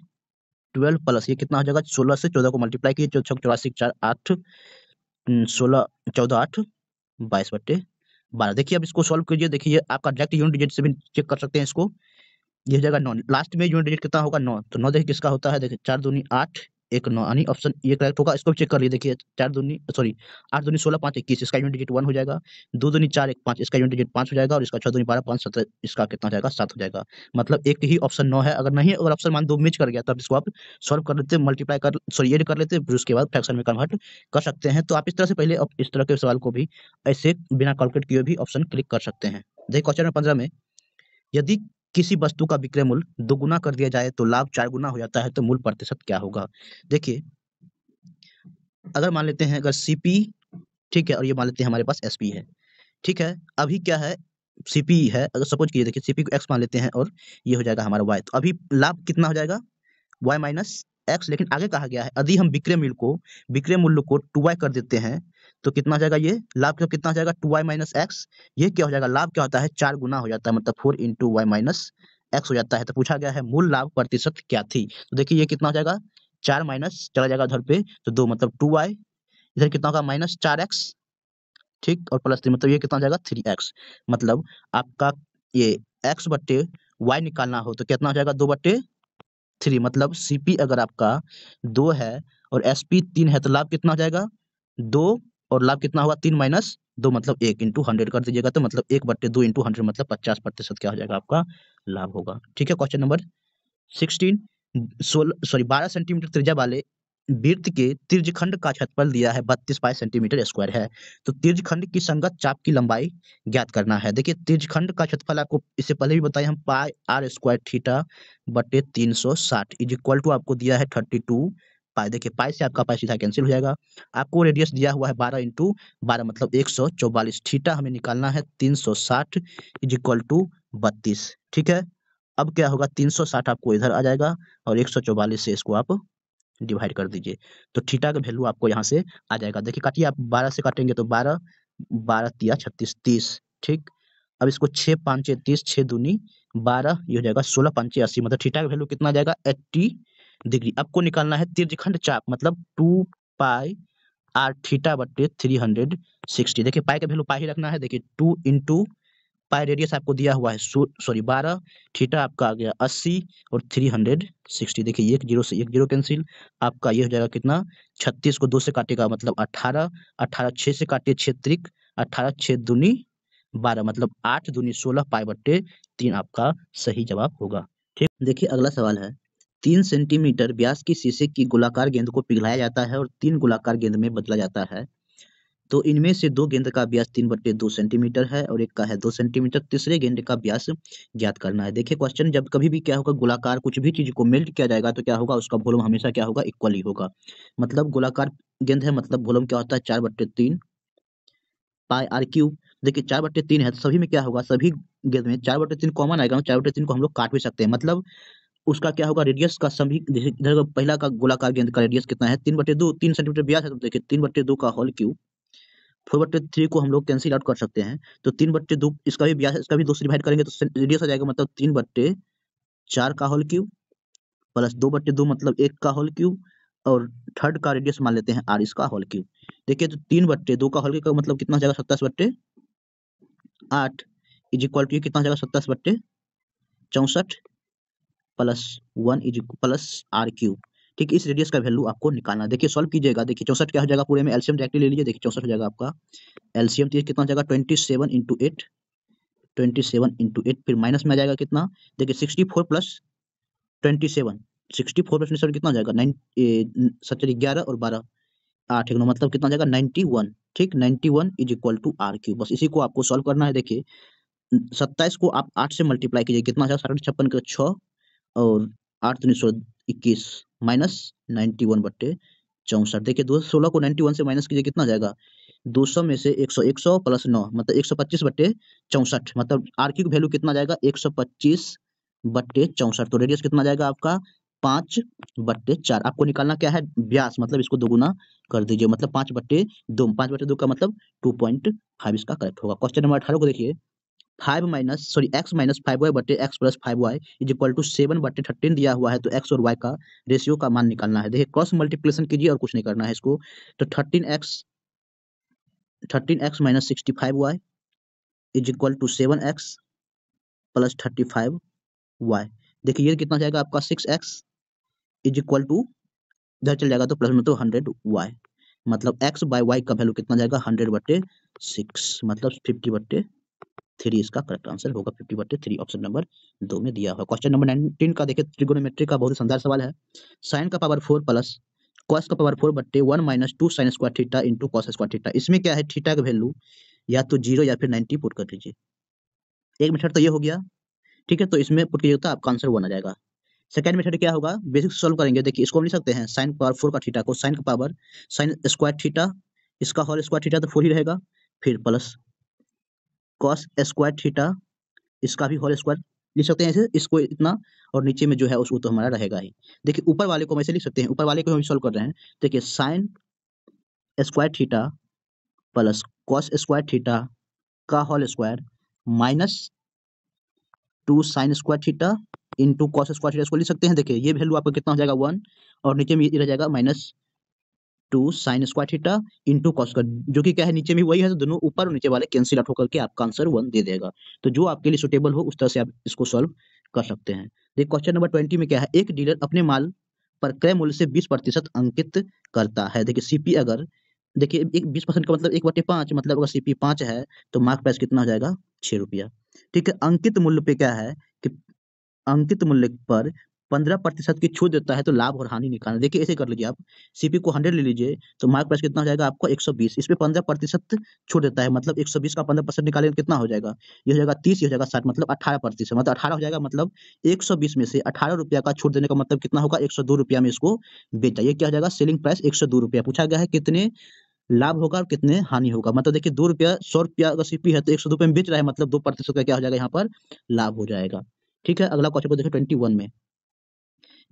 ट्वेल्व प्लस ये कितना हो जाएगा सोलह से चौदह को मल्टीप्लाई कीजिए चौरासी चार आठ हम्म, सोलह चौदह आठ बाईस बट्टे बारह देखिए अब इसको सॉल्व कीजिए देखिए आपका डायरेक्ट यूनिट डिजिट से भी चेक कर सकते हैं इसको ये जगह नौ लास्ट में यूनिट डिजिट कितना होगा नौ तो नौ देखिए किसका होता है देखिए चार दूनी आठ एक नौ यानी ऑप्शन ये करेक्ट होगा इसको चेक कर लिए देखिए चार दूनी सॉरी आठ दूनी सोलह पाँच इक्कीस इसका यूनिट डिजिट वन हो जाएगा दो दूनी चार एक पाँच इसका यूनिट डिजिट पाँच हो जाएगा और इसका छः दूनी बारह पाँच सत्रह इसका कितना हो जाएगा सात हो जाएगा मतलब एक ही ऑप्शन नौ है अगर नहीं अगर ऑप्शन मान दो मिच कर गया तो इसको आप सॉल्व कर लेते मल्टीप्लाई कर सॉरी एड कर लेते फिर उसके बाद फ्रैक्शन में कन्वर्ट कर सकते हैं तो आप इस तरह से पहले इस तरह के सवाल को भी ऐसे बिना कैलकुलेट किए भी ऑप्शन क्लिक कर सकते हैं देखिए क्वेश्चन नंबर पंद्रह में यदि किसी वस्तु का विक्रय मूल्य दोगुना कर दिया जाए तो लाभ चार गुना हो जाता है तो मूल प्रतिशत क्या होगा देखिए अगर मान लेते हैं अगर सीपी ठीक है और ये मान लेते हैं हमारे पास एसपी है ठीक है अभी क्या है सीपी है अगर सपोज कीजिए देखिए सीपी को एक्स मान लेते हैं और ये हो जाएगा हमारा वाई तो अभी लाभ कितना हो जाएगा वाई माइनस एक्स लेकिन आगे कहा गया है यदि हम विक्रय मूल्य को विक्रय मूल्य को टू वाई कर देते हैं तो कितना जाएगा ये लाभ क्यों कितना जाएगा टू वाई माइनस एक्स ये क्या हो जाएगा लाभ क्या होता है चार गुना हो जाता है मतलब four into Y minus X हो जाता है तो पूछा गया है मूल लाभ प्रतिशत क्या थी तो देखिए ये कितना हो जाएगा चार माइनस चला जाएगा उधर पे तो दो मतलब टू वाई इधर कितना होगा माइनस चार एक्स ठीक और प्लस थ्री मतलब ये कितना हो जाएगा थ्री एक्स मतलब आपका ये एक्स बट्टे वाई निकालना हो तो कितना हो जाएगा दो बट्टे थ्री मतलब सीपी अगर आपका दो है और एसपी तीन है तो लाभ कितना हो जाएगा दो और लाभ कितना होगा तीन माइनस दो मतलब एक इंटू हंड्रेड कर दीजिएगा तो मतलब एक बट्टे दो इंटू हंड्रेड मतलब पचास प्रतिशत क्या हो जाएगा आपका लाभ होगा ठीक है क्वेश्चन नंबर सिक्सटीन सोलह सॉरी बारह सेंटीमीटर त्रिज्या वाले वृत्त के त्रिजखंड का क्षेत्रफल दिया है बत्तीस बाईस सेंटीमीटर स्क्वायर है तो त्रिजखंड की संगत चाप की लंबाई ज्ञात करना है देखिए त्रिजखंड का क्षेत्रफल आपको इससे पहले भी बताया हम पाई आर स्क्वायर थीटा बटे तीन सौ साठ इज इक्वल टू आपको दिया है थर्टी टू पाई देखिए पाई से आपका पाई सीधा कैंसिल हो जाएगा आपको रेडियस दिया हुआ है बारह इंटू बारह मतलब एक सौ चौवालीस ठीटा हमें निकालना है तीन सौ साठ इज इक्वल टू बत्तीस ठीक है अब क्या होगा तीन सौ साठ आपको इधर आ जाएगा और एक सौ चौवालीस से इसको आप डिवाइड कर दीजिए तो ठीटा का वैल्यू आपको यहाँ से आ जाएगा देखिए काटिए आप बारह से काटेंगे तो बारह बारह तिया छत्तीस तीस ठीक अब इसको छः पाँच तीस छः दूनी बारह ये हो जाएगा सोलह पाँच अस्सी मतलब ठीटा का वैल्यू कितना जाएगा एट्टी डिग्री आपको निकालना है त्रिखंड चाप मतलब टू पाई आर थीटा बटे थ्री हंड्रेड सिक्सटी देखिए पाई का वैल्यू पाई ही रखना है देखिए टू इंटू पाई रेडियस आपको दिया हुआ है सॉरी बारह थीटा आपका आ गया अस्सी और थ्री हंड्रेड सिक्सटी देखिए एक जीरो से एक जीरो कैंसिल आपका ये हो जाएगा कितना छत्तीस को दो से काटेगा मतलब अठारह अठारह छः से काटिए छः त्रिक अठारह छः दूनी बारह मतलब आठ दूनी सोलह पाई बट्टे तीन आपका सही जवाब होगा ठीक देखिए अगला सवाल है तीन सेंटीमीटर व्यास की शीशे की गोलाकार गेंद को पिघलाया जाता है और तीन गोलाकार गेंद में बदला जाता है तो इनमें से दो गेंद का व्यास तीन बटे दो सेंटीमीटर है और एक का है दो सेंटीमीटर तीसरे गेंद का व्यास ज्ञात करना है देखिए क्वेश्चन जब कभी भी क्या होगा गोलाकार कुछ भी चीज को मेल्ट किया जाएगा तो क्या होगा उसका वॉल्यूम हमेशा क्या होगा इक्वल ही होगा मतलब गोलाकार गेंद है मतलब वॉल्यूम क्या होता है चार बट्टे तीन पाई आर क्यूब देखिए चार बट्टे तीन है तो सभी में क्या होगा सभी गेंद में चार बट्टे तीन कॉमन आएगा चार बट्टे तीन को हम लोग काट भी सकते हैं मतलब उसका क्या होगा रेडियस का सभी पहला का गोलाकार गेंद का रेडियस कितना है तीन बटे दो तीन सेंटीमीटर ब्यास है तो देखिए तीन बटे दो का होल क्यूब फोर बटे थ्री को हम लोग कैंसिल आउट कर सकते हैं तो तीन बटे दो इसका भी ब्यास इसका भी दो से डिवाइड करेंगे तो रेडियस आ जाएगा मतलब तीन बटे चार का होल क्यूब प्लस दो बटे दो मतलब एक का होल क्यूब और थर्ड का रेडियस मान लेते हैं आर इसका होल क्यूब देखिए तो तीन बटे दो का होल क्यूब मतलब कितना जाएगा सत्ताईस बटे आठ इज इक्वल टू कितना जाएगा सत्ताईस बटे चौंसठ plus one is plus R cube ठीक इस रेडियस का वैल्यू आपको निकालना देखिए सॉल्व कीजिएगा देखिए चौसठ क्या हो जाएगा पूरे में एल्सियम डायरेक्टली ले लीजिए देखिए चौसठ हो जाएगा आपका एल्सियम तीस कितना हो जाएगा twenty seven into eight twenty seven into eight फिर माइनस में आ जाएगा कितना देखिए sixty four plus twenty seven sixty four plus twenty कितना जाएगा सत्तर ग्यारह और बारह आठ एक नौ मतलब कितना जाएगा नाइन्टी वन ठीक ninety one is equal to R cube बस इसी को आपको सॉल्व करना है देखिए सत्ताईस को आप आठ से मल्टीप्लाई कीजिए कितना साढ़े छप्पन का छः और आठ तीन सोलह इक्कीस माइनस नाइन्टी वन बट्टे चौंसठ देखिए दो सोलह को नाइन्टी वन से माइनस कीजिए कितना जाएगा दो सौ में से एक सौ एक सौ प्लस नौ मतलब एक सौ पच्चीस बट्टे चौंसठ मतलब आर की वैल्यू कितना जाएगा एक सौ पच्चीस बट्टे चौंसठ तो रेडियस कितना जाएगा आपका पाँच बट्टे चार आपको निकालना क्या है ब्यास मतलब इसको दोगुना कर दीजिए मतलब पाँच बट्टे दो पाँच बट्टे दो का मतलब टू पॉइंट फाइव इसका करेक्ट होगा क्वेश्चन नंबर अठारह को देखिए five minus sorry X minus five Y बटे X plus five Y is equal to seven बटे थर्टीन दिया हुआ है तो एक्स और वाई का रेशियो का मान निकालना है देखिए क्रॉस मल्टीप्लिकेशन कीजिए और कुछ नहीं करना है इसको तो thirteen X thirteen X minus sixty five Y is equal to seven X plus thirty five Y देखिए ये कितना जाएगा आपका six X is equal to इधर चल जाएगा तो प्लस में तो हंड्रेड वाई मतलब एक्स बाई वाई का वैल्यू कितना जाएगा हंड्रेड बटे सिक्स मतलब फिफ्टी बटे थ्री इसका करेक्ट आंसर होगा फिफ्टी बटे थ्री ऑप्शन नंबर दो में दिया हुआ क्वेश्चन नंबर नाइनटीन का देखिए ट्रिगोनोमेट्री का बहुत ही शानदार सवाल है साइन का पावर फोर प्लस कॉस का पावर फोर बटे one minus two sine square theta into cos square theta इसमें क्या है थीटा का वैल्यू या तो जीरो या फिर नाइनटी पुट कर लीजिए एक मेथड तो ये हो गया ठीक है तो इसमें पुट कीजिए तो आपका आंसर वन आ जाएगा सेकेंड मेथड क्या होगा बेसिक सॉल्व करेंगे देखिए इसको हम लिख सकते हैं साइन पावर फोर का थीटा को साइन का पावर साइन स्क्वायर थीटा इसका होल स्क्वायर थीटा तो फोर ही रहेगा फिर प्लस कॉस स्क्वायर थीटा इसका भी होल स्क्वायर लिख सकते हैं ऐसे इसको इतना और नीचे में जो है उसको तो हमारा रहेगा ही देखिए ऊपर वाले को हम ऐसे लिख सकते हैं ऊपर वाले को हम सॉल्व कर रहे हैं देखिए sine square theta plus cos square theta का whole square minus two sine square theta into cos square theta इसको लिख सकते हैं देखिए ये वैल्यू आपका कितना हो जाएगा वन और नीचे में ये रह जाएगा minus two sine square theta into cos का जो कि क्या है नीचे में वही है तो दोनों ऊपर और नीचे वाले कैंसिल आउट होकर के आपका आंसर वन दे देगा तो जो आपके लिए सुटेबल हो उस तरह से आप इसको सॉल्व कर सकते हैं देख क्वेश्चन नंबर ट्वेंटी में क्या है एक डीलर अपने माल पर क्रय मूल्य से बीस प्रतिशत अंकित करता है देखिए सीपी अगर देखिए एक बीस परसेंट का मतलब एक बटे पांच मतलब अगर सीपी पांच है तो मार्क प्राइस कितना हो जाएगा छह रुपया ठीक है अंकित मूल्य पे क्या है कि अंकित मूल्य पर पंद्रह प्रतिशत की छूट देता है तो लाभ और हानि निकालना देखिए ऐसे कर लीजिए आप सीपी को हंड्रेड ले लीजिए तो मार्क प्राइस कितना हो जाएगा आपको एक सौ बीस इसमें पंद्रह प्रतिशत छूट देता है मतलब एक सौ बीस का पंद्रह परसेंट निकालेंगे कितना हो जाएगा ये हो जाएगा तीस हो जाएगा साठ मतलब अठारह प्रतिशत मतलब अठारह हो जाएगा मतलब एक सौ बीस में से अठारह रुपया का छूट देने का मतलब कितना होगा एक सौ दो रुपया में इसको बेच ये क्या हो जाएगा सेलिंग प्राइस एक सौ दो रुपया पूछा गया है कितने लाभ होगा और कितने हानि होगा मतलब देखिए दो रुपया सौ रुपया अगर सीपी है तो एक सौ रुपये में बेच रहा है मतलब दो प्रतिशत का क्या हो जाएगा यहाँ पर लाभ हो जाएगा ठीक है अगला क्वेश्चन को देखिए ट्वेंटी वन में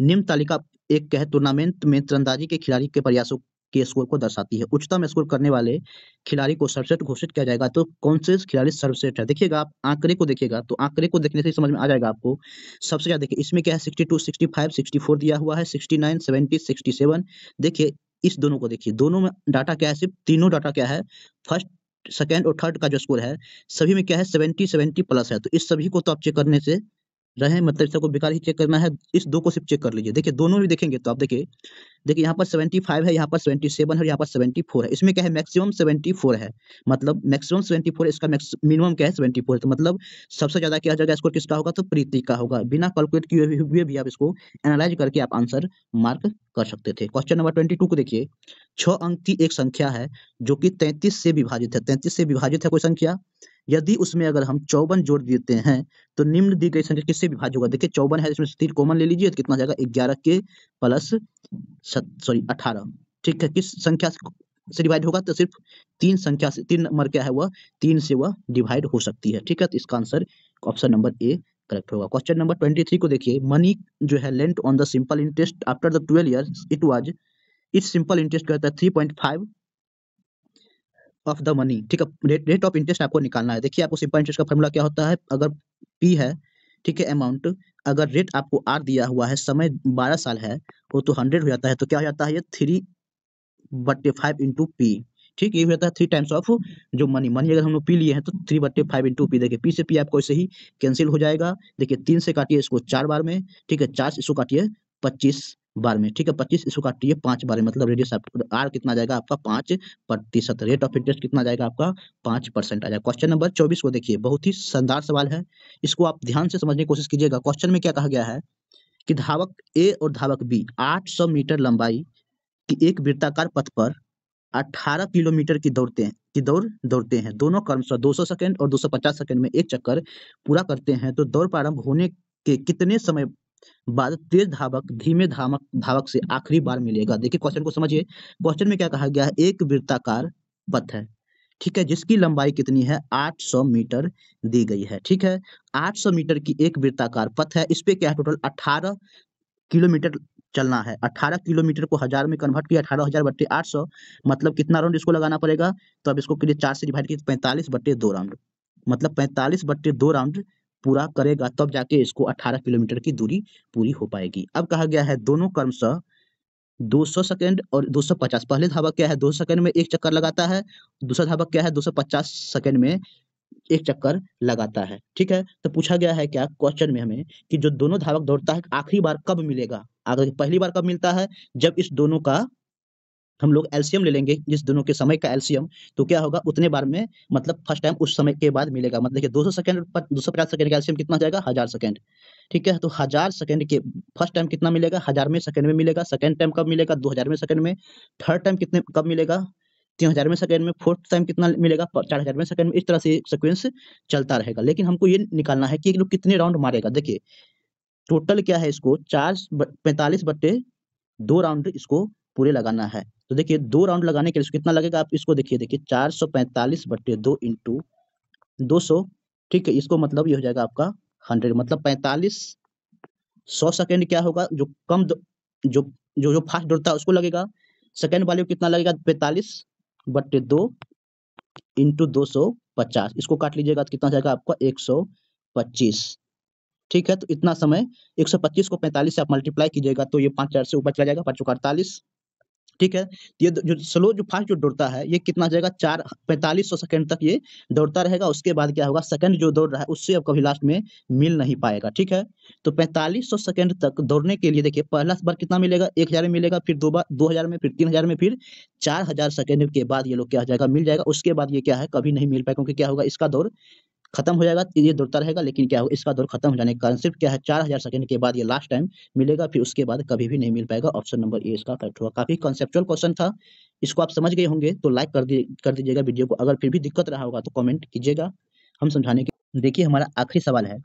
निम्न तालिका एक कह टूर्नामेंट में तिरंदाजी के खिलाड़ी के प्रयासों के स्कोर को दर्शाती है उच्चतम स्कोर करने वाले खिलाड़ी को सर्वश्रेष्ठ घोषित किया जाएगा तो कौन से खिलाड़ी सर्वश्रेष्ठ है देखिएगा आप आंकड़े को देखिएगा तो आंकड़े को देखने से समझ में आ जाएगा आपको सबसे ज्यादा देखिए इसमें क्या है sixty two sixty five sixty four दिया हुआ है sixty nine seventy sixty seven देखिए इस दोनों को देखिए दोनों में डाटा क्या है सिर्फ तीनों डाटा क्या है फर्स्ट सेकेंड और थर्ड का जो स्कोर है सभी में क्या है सेवेंटी सेवेंटी प्लस है तो इस सभी को तो आप चेक करने से रहे मतलब सबको बेकार ही चेक करना है इस दो को सिर्फ चेक कर लीजिए देखिए दोनों भी देखेंगे तो आप देखिए देखिए यहाँ पर 75 है यहाँ पर 77 है और यहाँ पर 74 है इसमें क्या है मैक्सिमम 74 है मतलब मैक्सिमम 74 इसका मिनिमम क्या है 74 तो मतलब सबसे ज्यादा क्या जाएगा स्कोर किसका होगा तो प्रीति का होगा बिना कैलकुलेट किए हुए भी, आप इसको एनालाइज करके आप आंसर मार्क कर सकते थे क्वेश्चन नंबर ट्वेंटी को देखिए छह अंक की एक संख्या है जो कि तैंतीस से विभाजित है तैंतीस से विभाजित है कोई संख्या यदि उसमें अगर हम चौवन जोड़ देते हैं तो निम्न दी गई संख्या किससे विभाज होगा देखिए चौवन है इसमें तीन कॉमन ले लीजिए तो कितना जाएगा ग्यारह के प्लस सॉरी अठारह ठीक है किस संख्या से डिवाइड होगा तो सिर्फ तीन संख्या से तीन नंबर क्या है वह तीन से वह डिवाइड हो सकती है ठीक है तो इसका answer option number A correct होगा क्वेश्चन नंबर ट्वेंटी थ्री को देखिए मनी जो है lent on the simple interest after the twelve year it was it simple interest कहता है three point five of the money ठीक है रेट ऑफ इंटरेस्ट आपको निकालना है देखिए आपको सिंपल इंटरेस्ट का फॉर्मूला क्या होता है अगर पी है ठीक है अमाउंट अगर रेट आपको आर दिया हुआ है समय बारह साल है वो तो हंड्रेड हो जाता है तो क्या हो जाता है ये थ्री बट्टे फाइव इंटू पी ठीक ये हो जाता है थ्री टाइम्स ऑफ जो मनी मनी अगर हम लोग पी लिए हैं तो थ्री बट्टे फाइव इंटू पी देखिए पी से पी आपको ऐसे ही कैंसिल हो जाएगा देखिए तीन से काटिए इसको चार बार में ठीक है चार से इसको काटिए पच्चीस बार में ठीक है पच्चीस इसको काटिए पांच बार में मतलब रेडियस आर कितना जाएगा आपका पांच प्रतिशत रेट ऑफ इंटरेस्ट कितना जाएगा आपका पांच परसेंट आ जाएगा क्वेश्चन नंबर चौबीस को देखिए बहुत ही शानदार सवाल है इसको आप ध्यान से समझने की कोशिश कीजिएगा क्वेश्चन में क्या कहा गया है कि धावक ए और धावक बी 800 मीटर लंबाई की एक वृत्ताकार पथ पर अठारह किलोमीटर की दौड़ते हैं की दौड़ दौड़ते हैं दोनों कर्म दो 200 सेकंड और 250 सेकंड में एक चक्कर पूरा करते हैं तो दौड़ प्रारंभ होने के कितने समय बाद तेज धावक धीमे धावक धावक से आखिरी बार मिलेगा देखिए क्वेश्चन को समझिए क्वेश्चन में क्या कहा गया है एक वृत्ताकार पथ है ठीक है जिसकी लंबाई कितनी है 800 मीटर दी गई है ठीक है 800 मीटर की एक वृत्ताकार पथ है इस पे क्या है टोटल 18 किलोमीटर चलना है 18 किलोमीटर को हजार में कन्वर्ट किया अठारह हजार बट्टे आठ सौ मतलब कितना राउंड इसको लगाना पड़ेगा तो अब इसको के लिए चार से डिवाइड किया तो पैंतालीस बट्टे दो राउंड मतलब पैंतालीस बट्टे दो राउंड पूरा करेगा तब जाके इसको 18 किलोमीटर की दूरी पूरी हो पाएगी अब कहा गया है दोनों क्रम क्रमशः 200 सेकंड और 250 पहले धावक क्या है 200 सेकंड में एक चक्कर लगाता है दूसरा धावक क्या है 250 सेकंड में एक चक्कर लगाता है ठीक है तो पूछा गया है क्या क्वेश्चन में हमें कि जो दोनों धावक दौड़ता है आखिरी बार कब मिलेगा आगे पहली बार कब मिलता है जब इस दोनों का हम लोग एल्सियम ले लेंगे जिस दोनों के समय का एल्सियम तो क्या होगा उतने बार में मतलब फर्स्ट टाइम उस समय के बाद मिलेगा मतलब दो सौ सेकंड पर दो सेकंड का एल्सियम कितना जाएगा हजार सेकंड ठीक है तो हजार सेकंड के फर्स्ट टाइम कितना मिलेगा हजार में सेकंड में मिलेगा सेकंड टाइम कब मिलेगा दो हजार में सेकंड में थर्ड टाइम कितने कब मिलेगा तीन हजार में सेकंड में फोर्थ टाइम कितना मिलेगा चार हजार में सेकंड में इस तरह से सिक्वेंस चलता रहेगा लेकिन हमको ये निकालना है कि एक लोग कितने राउंड मारेगा देखिए टोटल क्या है इसको चार पैंतालीस बट्टे दो राउंड इसको पूरे लगाना है तो देखिए दो राउंड लगाने के लिए कितना लगेगा आप इसको देखिए देखिए चार सौ पैंतालीस बट्टे दो इंटू दो सौ ठीक है इसको मतलब ये हो जाएगा आपका हंड्रेड मतलब पैंतालीस सौ सेकेंड क्या होगा जो कम द, जो जो जो फास्ट दौड़ता है उसको लगेगा सेकेंड वाले को कितना लगेगा पैंतालीस बट्टे दो इंटू दो सौ पचास इसको काट लीजिएगा तो कितना जाएगा आपका एक सौ पच्चीस ठीक है तो इतना समय एक सौ पच्चीस को पैंतालीस से आप मल्टीप्लाई कीजिएगा तो ये पाँच हजार से ऊपर चला जाएगा पाँच सौ अड़तालीस ठीक है ये जो स्लो जो फास्ट जो दौड़ता है ये कितना जाएगा चार पैंतालीस सौ सेकेंड तक ये दौड़ता रहेगा उसके बाद क्या होगा सेकंड जो दौड़ रहा है उससे अब कभी लास्ट में मिल नहीं पाएगा ठीक है तो पैंतालीस सौ सेकेंड तक दौड़ने के लिए देखिए पहला बार कितना मिलेगा एक हजार में मिलेगा फिर दो बार दो हजार में फिर तीन हजार में फिर चार हजार सेकेंड के बाद ये लोग क्या हो जाएगा मिल जाएगा उसके बाद ये क्या है कभी नहीं मिल पाएगा क्योंकि क्या होगा इसका दौड़ खत्म हो जाएगा ये दौड़ता रहेगा लेकिन क्या हो इसका दौर खत्म हो जाने के कारण सिर्फ क्या है चार हजार सेकंड के बाद ये लास्ट टाइम मिलेगा फिर उसके बाद कभी भी नहीं मिल पाएगा ऑप्शन नंबर ए इसका करेक्ट होगा काफी कॉन्सेप्चुअल क्वेश्चन था इसको आप समझ गए होंगे तो लाइक कर दी कर दीजिएगा वीडियो को अगर फिर भी दिक्कत रहा होगा तो कॉमेंट कीजिएगा हम समझाने के देखिए हमारा आखिरी सवाल है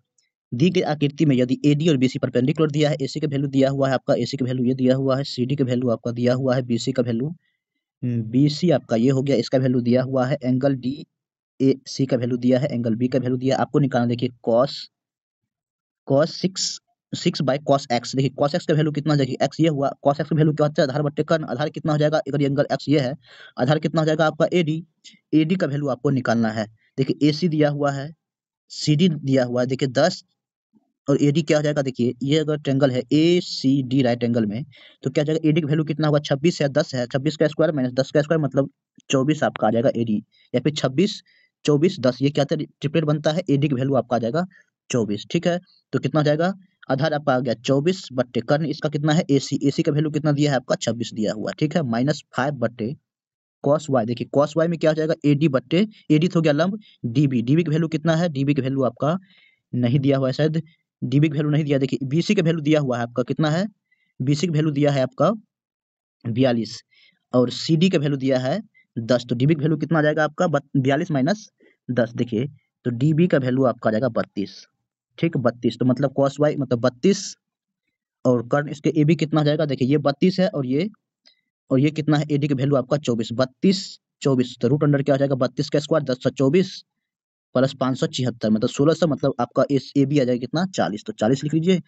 दी गई आकृति में यदि ए डी और बी सी परपेंडिकुलर दिया है ए सी का वैल्यू दिया हुआ है आपका ए सी का वैल्यू ये दिया हुआ है सी डी का वैल्यू आपका दिया हुआ है बी सी का वैल्यू बी सी आपका ये हो गया इसका वैल्यू दिया हुआ है एंगल डी ए सी का वैल्यू दिया है एंगल बी का वैल्यू दिया आपको निकालना देखिए cos cos six six by cos X देखिए कॉस एक्स का वैल्यू कितना जाएगी एक्स ये हुआ कॉस एक्स का वैल्यू क्या होता है आधार बट्टे कर्ण आधार कितना हो जाएगा अगर एंगल एक्स ये है आधार कितना हो जाएगा आपका ए डी ए डी का वैल्यू आपको निकालना है देखिए ए सी दिया हुआ है सी डी दिया हुआ है देखिए दस और ए डी क्या हो जाएगा देखिए ये अगर ट्रेंगल है A C D right angle में तो क्या जाएगा ए डी का वैल्यू कितना होगा छब्बीस है दस है छब्बीस का स्क्वायर माइनस दस का स्क्वायर मतलब चौबीस आपका आ जाएगा ए डी या फिर छब्बीस चौबीस दस ये क्या ट्रिपलेट बनता है एडी की वैल्यू आपका आ जाएगा चौबीस ठीक है तो कितना जाएगा आधार आपका आ गया चौबीस बट्टे कर्ण इसका कितना है एसी एसी का वैल्यू कितना दिया है आपका छब्बीस दिया हुआ ठीक है माइनस फाइव बट्टे कॉस वाई देखिए कॉस वाई में क्या तो हो जाएगा एडी बट्टे एडी तो गया लंब डीबी डीबी की वैल्यू कितना है डीबी की वैल्यू आपका नहीं दिया हुआ है शायद डीबी की वैल्यू नहीं दिया देखिए बीसी का वैल्यू दिया हुआ है आपका कितना है बीसी का वैल्यू दिया है आपका बयालीस और सी डी का वैल्यू दिया है दस तो डीबी का वैल्यू कितना आ जाएगा आपका बयालीस माइनस दस देखिए तो डीबी का वैल्यू आपका आ जाएगा बत्तीस ठीक बत्तीस तो मतलब कॉस वाई मतलब बत्तीस और कर्ण इसके ए बी कितना जाएगा देखिए ये बत्तीस है और ये और ये कितना है ए डी का वैल्यू आपका चौबीस बत्तीस चौबीस तो रूट अंडर क्या हो जाएगा बत्तीस का स्क्वायर दस सौ चौबीस प्लस पाँच सौ छिहत्तर मतलब सोलह सौ मतलब आपका एस ए बी आ जाएगा कितना चालीस तो चालीस लिख लीजिए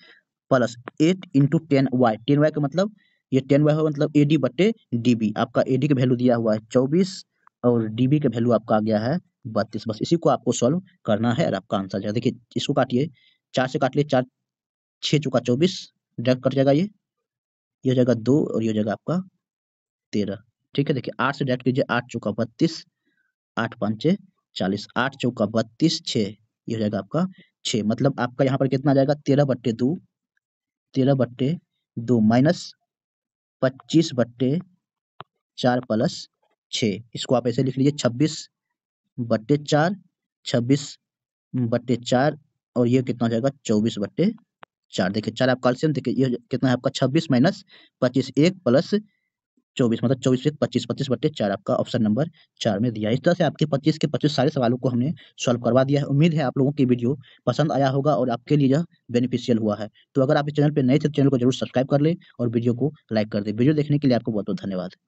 plus eight into ten Y ten Y का मतलब ये टेन वाई होगा मतलब ए डी बटे डी बी आपका ए डी का वैल्यू दिया हुआ है चौबीस और डी बी का वैल्यू आपका आ गया है बत्तीस बस इसी को आपको सॉल्व करना है और आपका आंसर जाएगा देखिए इसको काटिए चार से काट लिए चार छः चुका चौबीस डायरेक्ट कट जाएगा ये ये हो जाएगा दो और ये हो जाएगा आपका तेरह ठीक है देखिए आठ से डायरेक्ट कीजिए आठ चौका बत्तीस आठ पाँचे चालीस आठ चौका बत्तीस छः ये हो जाएगा आपका छः मतलब आपका यहाँ पर कितना आ जाएगा तेरह बट्टे दो तेरह बट्टे दो माइनस पच्चीस बट्टे चार प्लस छः इसको आप ऐसे लिख लीजिए छब्बीस बट्टे चार छब्बीस बट्टे चार और ये कितना हो जाएगा चौबीस बट्टे चार देखिए चार आप कैल्शियम देखिए ये कितना है आपका छब्बीस माइनस पच्चीस एक प्लस चौबीस मतलब चौबीस से पच्चीस पच्चीस बट्टे चार आपका ऑप्शन नंबर चार में दिया है इस तरह से आपके पच्चीस के पच्चीस सारे सवालों को हमने सॉल्व करवा दिया है उम्मीद है आप लोगों की वीडियो पसंद आया होगा और आपके लिए यह बेनिफिशियल हुआ है तो अगर आप इस चैनल पर नए थे चैनल तो को जरूर सब्सक्राइब कर लें और वीडियो को लाइक कर दें वीडियो देखने के लिए आपको बहुत बहुत धन्यवाद